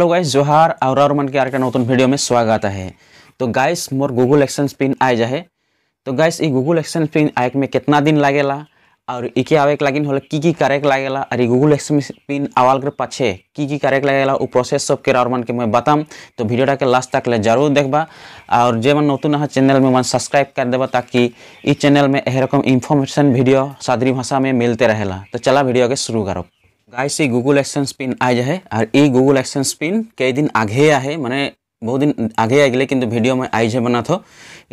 Guys जोहार और मन के आर के নতুন भिडियो में स्वागत है तो गाइस मोर गूगल एक्सचेंज पिन आए जाए तो गाइस ये गूगल एक्सचेंज पिन आए में कितना दिन लगेला और इके आवे के लागिन होले की की करे के लगेला और ये गूगल एक्सचेंज पिन आवाल के पाछे की की करे के लगेला वो प्रोसेस सब के और मन के मैं बताम तो वीडियोटा के लास्ट तक ले जरूर देखबा और जे मन नतुन है चैनल में मन सब्सक्राइब कर देबा ताकि इस चैनल में ए रकम इन्फॉर्मेशन वीडियो सादरी भाषा में मिलते रहेला तो चला वीडियो के शुरू करो गाइस ये गूगल एक्सेंस पिन आ जाए और ये गूगल एक्सेंस पिन कई दिन आगे आए मैंने बहुत दिन आगे आगे किंतु तो भिडियो में आई है बना था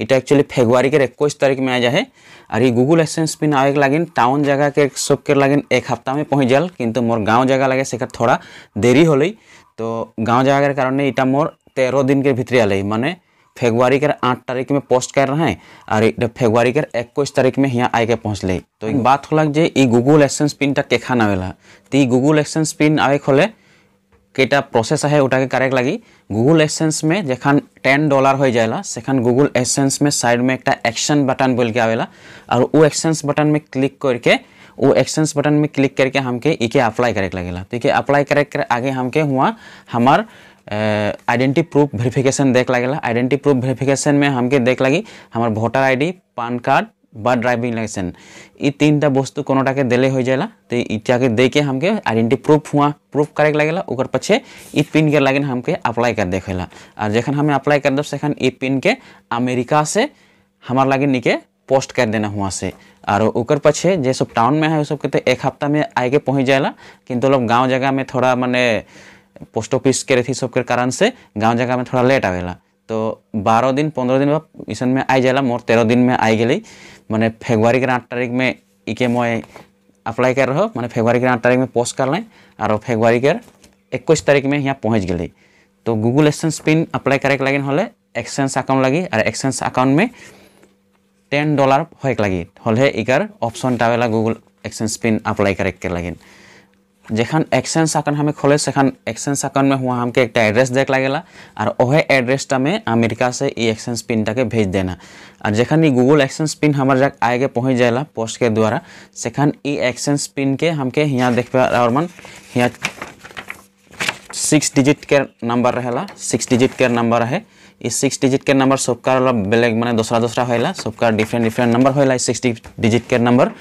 इटा एक्चुअली फेब्रुआरी के एक तारीख में आ जाए और ये गूगल एक्सेंस पिन आवे के लगिन टाउन जगह के सब के लगिन एक हफ्ता में पहुँच जाल किंतु मोर गाँव जगह लगे से थोड़ा देरी होल तो गाँव जगह के कारण इटा मोर तेरह दिन के भितरी आल मैंने फेब्रुआरी के आठ तारीख में पोस्ट कर रहे हैं और फेब्रुआरी के इक्कीस तारीख में यहाँ आके पहुँचल तो एक हम्म। बात हल गूगल एक्सेंस पिन तक केखा नावेला तो गूगल एक्सेंस पिन आवे खोले केटा प्रोसेस है उठा के करेक्ट लगी गूगल एक्सेंस में जखान टेन डॉलर हो जाएगा सेखान गूगल एक्सेंस में साइड में एक एक्शन बटन बोल के आवेला और वो एक्शंस बटन में क्लिक करके वो एक्शंस बटन में क्लिक करके हमके इके अप्लाई करे लगेगा तो इके अप्लाई करे आगे हमके हुआ हमार आइडेंटी प्रूफ वेरिफिकेशन देख लगेला आइडेंटी प्रूफ वेरिफिकेशन में हमके देख लगी हमार भोटर आईडी पान कार्ड ये ড্রাইভিং লাইসেন্স ই তিনটা বস্তু हो দিলে तो इत्या के दे के हमके आइडेंटी प्रूफ हुआ प्रूफ करे लगे और पछे ई पिन के लगे हमके अप्लाई कर देखेला और जखन हमें अप्लाई कर दे सखन ई पिन के अमेरिका से हमारे लगे निके पोस्ट कर देना हुआ से और ओकर पछे जे सब टाउन में है उ सबके तो एक हफ्ता में आगे पहुँच जाए किंतु लोग मतलब गाँव जगह में थोड़ा मैंने पोस्ट ऑफिस के थी सबके कारण से गाँव जगह में थोड़ा लेट आवेला तो बारह दिन पंद्रह दिन बाद इसन में आई जाला मोर तेरह दिन में आई गई मैंने फेब्रुआरी के आठ तारीख में इके मैं अप्लाई कर रहा मैंने फेब्रुआरी के आठ तारीख में पोस्ट कर लें और फेब्रुआरी के इक्कीस तारीख में यहाँ पहुँच गई तो गूगल एक्सचेंज पिन अप्लाई करे के लगे हमें एक्सचेंज अकाउंट लगी और एक्सचेंज अकाउंट में टेन डॉलर होए लगी हल इकार ऑप्शन टावेला गूगल एक्सचेंज पिन अप्लाई करे के लगे जखन एक्सचेंज अकाउंट हमें खोले सेखन एक्सचेंज अकाउंट में हुआ हमके एक एड्रेस देख लगेला और वह एड्रेस में अमेरिका से ये एक्सचेंज पिन के भेज देना और जखन ये गूगल एक्सचेंज पिन हमारे जग आगे पहुँच जाएगा पोस्ट के द्वारा सेखन ये एक्सचेंज पिन के हमके यहाँ देख पे और मन यहाँ सिक्स डिजिट के नंबर रहेला सिक्स डिजिट के नंबर है इस सिक्स डिजिट के नंबर सबका बेलेग मैंने दूसरा दूसरा होएला सबका डिफरेंट डिफरेंट नंबर होएला सिक्स डिजिट के नंबर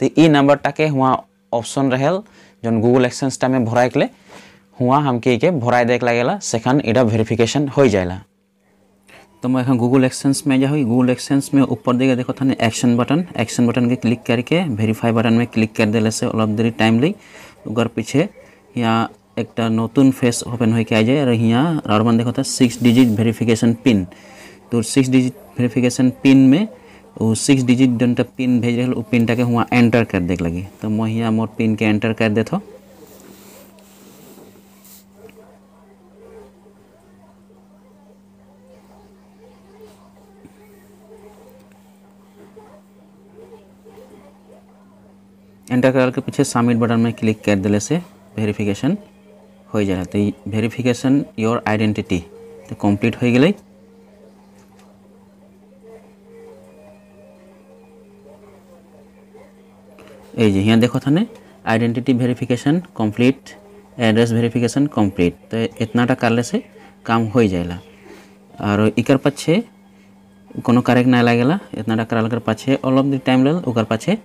तो ये नंबर टाके वहाँ ऑप्शन रहेल जो गूगल एक्सेंस टाइम में भरा के लिए हुआ हम कि भरा देख लगेला सेखन इटा भेरिफिकेशन हो जाएगा तो मैं गूगल एक्सेंस में जाऊँ गूगल एक्सचेंज में ऊपर देखे देखो थाने एक्शन बटन एक्शन बटन के क्लिक करके वेरीफाई बटन में क्लिक कर दिले से अलग देरी टाइम ली उगर पीछे यहाँ एक नतून फेस ओपन हो आ जाए और यहाँ और देखो था सिक्स डिजिट वेरिफिकेशन पिन तो सिक्स डिजिट वेरिफिकेशन पिन में वो सिक्स डिजिट जनटा पिन भेज रहे पिन टाके के वहाँ एंटर कर देख लगी तो मैं मोर पिन के एंटर कर देते एंटर कराल के पीछे सबमिट बटन में क्लिक कर दिले से वेरिफिकेशन हो जाए तो वेरिफिकेशन योर आइडेंटिटी तो कम्प्लीट हो गई এই যে यहाँ देखो थाने identity verification complete address verification complete तो इतना इतनाटा करले से काम हो जाएगा और इकर पाछे को करेक्ट ना लगेगा टा कराल कर पाछे ऑल ऑफ द टाइम लेल ओकर पाछे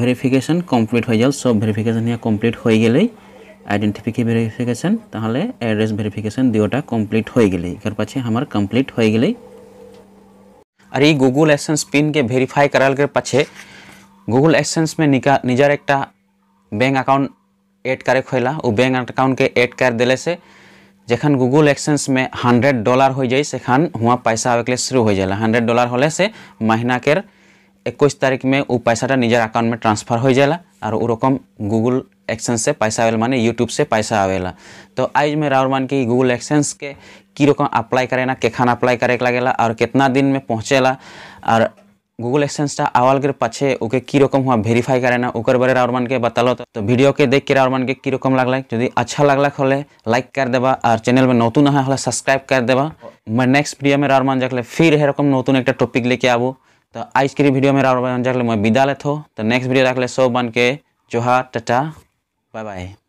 वेरिफिकेशन कम्प्लीट हो जाए सब वेरिफिकेशन यहाँ कम्प्लीट हो गए आइडेंटिफिकी वेरिफिकेशन ताहले एड्रेस वेरिफिकेशन दियोटा कम्प्लीट हो गए इकर पाछे हमार कम्प्लीट हो गई और ये गूगल एसेंस पिन के वेरीफाई कराल कर पाछे गूगल एक्सचेंज में निका निजर एक बैंक अकाउंट एड करे खोला वो बैंक अकाउंट के एड कर दिले से जखन गूगल एक्सचेंज में हंड्रेड डॉलर हो जाए से खान वहाँ पैसा आवे के लिए शुरू हो जाए हंड्रेड डॉलर होले से महीना के इक्कीस तारीख में वो पैसा निजर अकाउंट में ट्रांसफर हो जाए और वो रकम गूगल एक्सचेंज से पैसा आवेला माने यूट्यूब से पैसा आवेला तो आज मैं राहुल मान की गूगल एक्सचेंज के की रकम अप्लाई करे ना केखान अप्लाई करे लगेला और कितना दिन में पहुँचेला और गूगल एक्सेंस आवाल के पाछे ओके की रकम हुआ भेरिफाई करे ना ओकर बारे राउर मन के बतालो तो वीडियो के देख के राउर मन के की रकम लगल जो अच्छा लगल हमें लाइक कर देवा और चैनल में नतून ना हमें सब्सक्राइब कर देवा मैं नेक्स्ट वीडियो में राउर मन जगले फिर हे रकम नतून एक टॉपिक लेके आबू तो आज के वीडियो में राउर मन जगले मैं विदा लेते तो नेक्स्ट वीडियो रखले सब बन के जोहार टाटा बाय बाय